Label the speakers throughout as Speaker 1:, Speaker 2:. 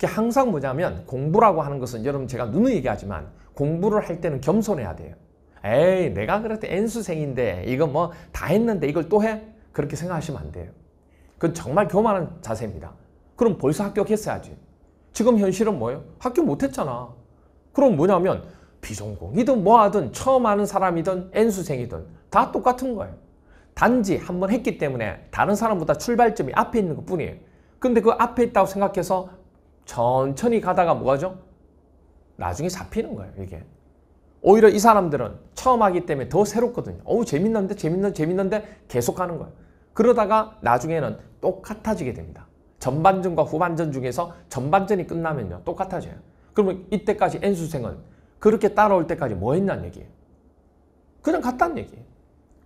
Speaker 1: 그게 항상 뭐냐면 공부라고 하는 것은 여러분 제가 누누이 얘기하지만 공부를 할 때는 겸손해야 돼요. 에이 내가 그랬때 N수생인데 이거 뭐 다 했는데 이걸 또 해? 그렇게 생각하시면 안 돼요. 그건 정말 교만한 자세입니다. 그럼 벌써 합격했어야지. 지금 현실은 뭐예요? 합격 못했잖아. 그럼 뭐냐면 비전공이든 뭐하든 처음 하는 사람이든 N수생이든 다 똑같은 거예요. 단지 한번 했기 때문에 다른 사람보다 출발점이 앞에 있는 것 뿐이에요. 근데 그 앞에 있다고 생각해서 천천히 가다가 뭐가죠? 나중에 잡히는 거예요, 이게. 오히려 이 사람들은 처음 하기 때문에 더 새롭거든요. 어우, 재밌는데, 재밌는데, 재밌는데 계속 가는 거예요. 그러다가 나중에는 똑같아지게 됩니다. 전반전과 후반전 중에서 전반전이 끝나면요. 똑같아져요. 그러면 이때까지 N수생은 그렇게 따라올 때까지 뭐 했냐는 얘기예요. 그냥 갔다는 얘기예요.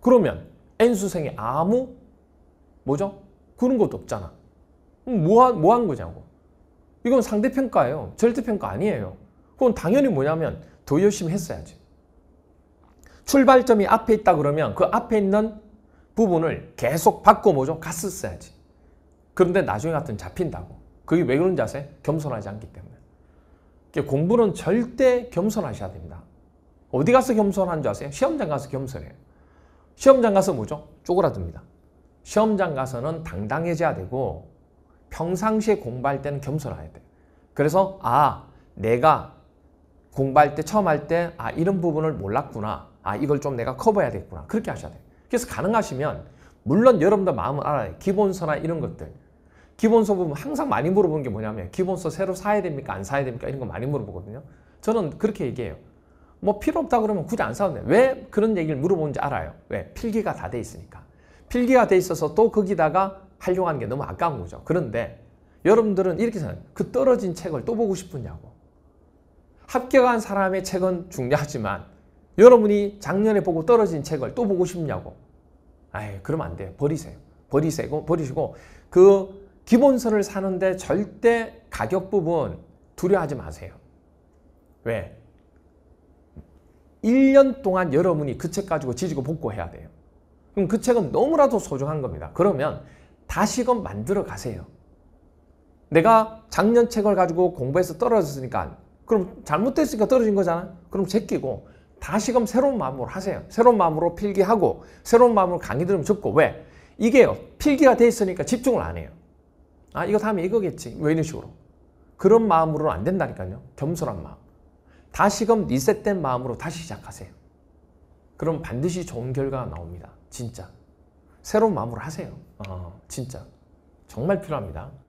Speaker 1: 그러면 N수생이 아무 뭐죠? 그런 것도 없잖아. 뭐, 뭐한 뭐 거냐고. 이건 상대평가예요. 절대평가 아니에요. 그건 당연히 뭐냐면 더 열심히 했어야지. 출발점이 앞에 있다 그러면 그 앞에 있는 부분을 계속 바꿔 뭐죠? 갔었어야지. 그런데 나중에 같은 잡힌다고. 그게 왜 그런지 아세요? 겸손하지 않기 때문에. 공부는 절대 겸손하셔야 됩니다. 어디 가서 겸손한 줄 아세요? 시험장 가서 겸손해요. 시험장 가서 뭐죠? 쪼그라듭니다. 시험장 가서는 당당해져야 되고 평상시에 공부할 때는 겸손해야 돼 그래서 아 내가 공부할 때 처음 할 때 아 이런 부분을 몰랐구나. 아 이걸 좀 내가 커버해야 되겠구나. 그렇게 하셔야 돼 그래서 가능하시면 물론 여러분들 마음을 알아요 기본서나 이런 것들. 기본서 보면 항상 많이 물어보는 게 뭐냐면 기본서 새로 사야 됩니까? 안 사야 됩니까? 이런 거 많이 물어보거든요. 저는 그렇게 얘기해요. 뭐 필요 없다 그러면 굳이 안 사도 돼요. 왜 그런 얘기를 물어보는지 알아요. 왜? 필기가 다 돼 있으니까. 필기가 돼 있어서 또 거기다가 활용하는 게 너무 아까운 거죠. 그런데 여러분들은 이렇게 생각해요. 그 떨어진 책을 또 보고 싶으냐고. 합격한 사람의 책은 중요하지만 여러분이 작년에 보고 떨어진 책을 또 보고 싶냐고. 아이, 그러면 안 돼요. 버리세요. 버리세요. 버리시고 그 기본서를 사는데 절대 가격 부분 두려워하지 마세요. 왜? 1년 동안 여러분이 그 책 가지고 지지고 복고해야 돼요. 그럼 그 책은 너무나도 소중한 겁니다. 그러면 다시금 만들어 가세요. 내가 작년 책을 가지고 공부해서 떨어졌으니까 그럼 잘못됐으니까 떨어진 거잖아. 그럼 제끼고 다시금 새로운 마음으로 하세요. 새로운 마음으로 필기하고 새로운 마음으로 강의 들으면 적고 왜? 이게요. 필기가 돼 있으니까 집중을 안 해요. 아 이거 다음에 이거겠지. 왜 이런 식으로. 그런 마음으로는 안 된다니까요. 겸손한 마음. 다시금 리셋된 마음으로 다시 시작하세요. 그럼 반드시 좋은 결과가 나옵니다. 진짜. 새로운 마음으로 하세요. 어. 진짜 정말 필요합니다.